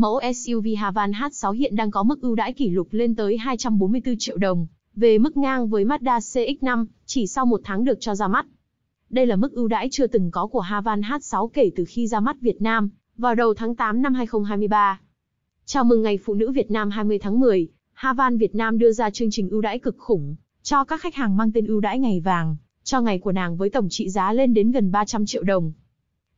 Mẫu SUV Havan H6 hiện đang có mức ưu đãi kỷ lục lên tới 244 triệu đồng, về mức ngang với Mazda CX-5, chỉ sau một tháng được cho ra mắt. Đây là mức ưu đãi chưa từng có của Havan H6 kể từ khi ra mắt Việt Nam, vào đầu tháng 8 năm 2023. Chào mừng Ngày Phụ nữ Việt Nam 20 tháng 10, Havan Việt Nam đưa ra chương trình ưu đãi cực khủng, cho các khách hàng mang tên ưu đãi ngày vàng, cho ngày của nàng với tổng trị giá lên đến gần 300 triệu đồng.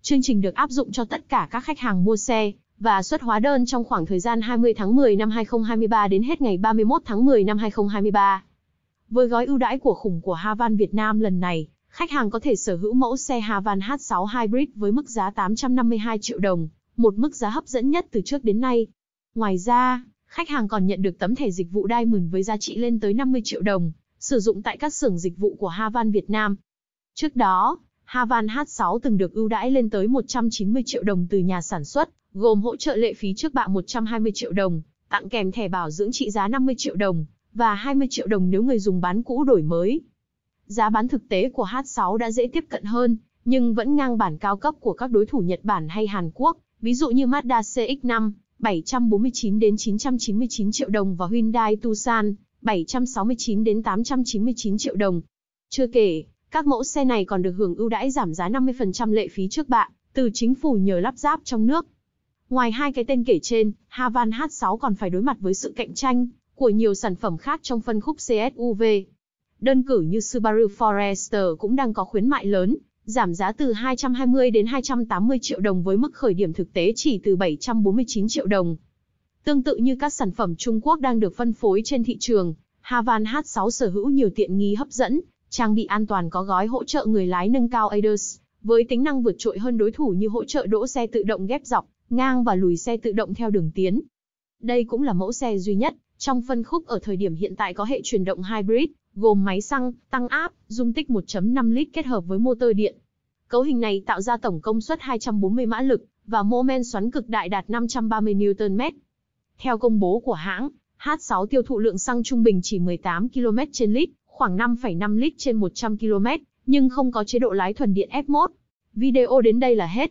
Chương trình được áp dụng cho tất cả các khách hàng mua xe, và xuất hóa đơn trong khoảng thời gian 20 tháng 10 năm 2023 đến hết ngày 31 tháng 10 năm 2023. Với gói ưu đãi của khủng của Havan Việt Nam lần này, khách hàng có thể sở hữu mẫu xe Havan H6 Hybrid với mức giá 852 triệu đồng, một mức giá hấp dẫn nhất từ trước đến nay. Ngoài ra, khách hàng còn nhận được tấm thẻ dịch vụ Diamond với giá trị lên tới 50 triệu đồng, sử dụng tại các xưởng dịch vụ của Havan Việt Nam. Trước đó, Havan H6 từng được ưu đãi lên tới 190 triệu đồng từ nhà sản xuất gồm hỗ trợ lệ phí trước bạ 120 triệu đồng, tặng kèm thẻ bảo dưỡng trị giá 50 triệu đồng và 20 triệu đồng nếu người dùng bán cũ đổi mới. Giá bán thực tế của H6 đã dễ tiếp cận hơn, nhưng vẫn ngang bản cao cấp của các đối thủ Nhật Bản hay Hàn Quốc, ví dụ như Mazda CX-5, 749 đến 999 triệu đồng và Hyundai Tucson, 769 đến 899 triệu đồng. Chưa kể, các mẫu xe này còn được hưởng ưu đãi giảm giá 50% lệ phí trước bạ, từ chính phủ nhờ lắp ráp trong nước. Ngoài hai cái tên kể trên, Havan H6 còn phải đối mặt với sự cạnh tranh của nhiều sản phẩm khác trong phân khúc CSUV. Đơn cử như Subaru Forester cũng đang có khuyến mại lớn, giảm giá từ 220 đến 280 triệu đồng với mức khởi điểm thực tế chỉ từ 749 triệu đồng. Tương tự như các sản phẩm Trung Quốc đang được phân phối trên thị trường, Havan H6 sở hữu nhiều tiện nghi hấp dẫn, trang bị an toàn có gói hỗ trợ người lái nâng cao ADAS, với tính năng vượt trội hơn đối thủ như hỗ trợ đỗ xe tự động ghép dọc, ngang và lùi xe tự động theo đường tiến. Đây cũng là mẫu xe duy nhất trong phân khúc ở thời điểm hiện tại có hệ truyền động hybrid, gồm máy xăng, tăng áp, dung tích 1.5 lít kết hợp với motor điện. Cấu hình này tạo ra tổng công suất 240 mã lực và mô men xoắn cực đại đạt 530 Nm. Theo công bố của hãng, H6 tiêu thụ lượng xăng trung bình chỉ 18 km trên lít, khoảng 5,5 lít trên 100 km, nhưng không có chế độ lái thuần điện F1. Video đến đây là hết.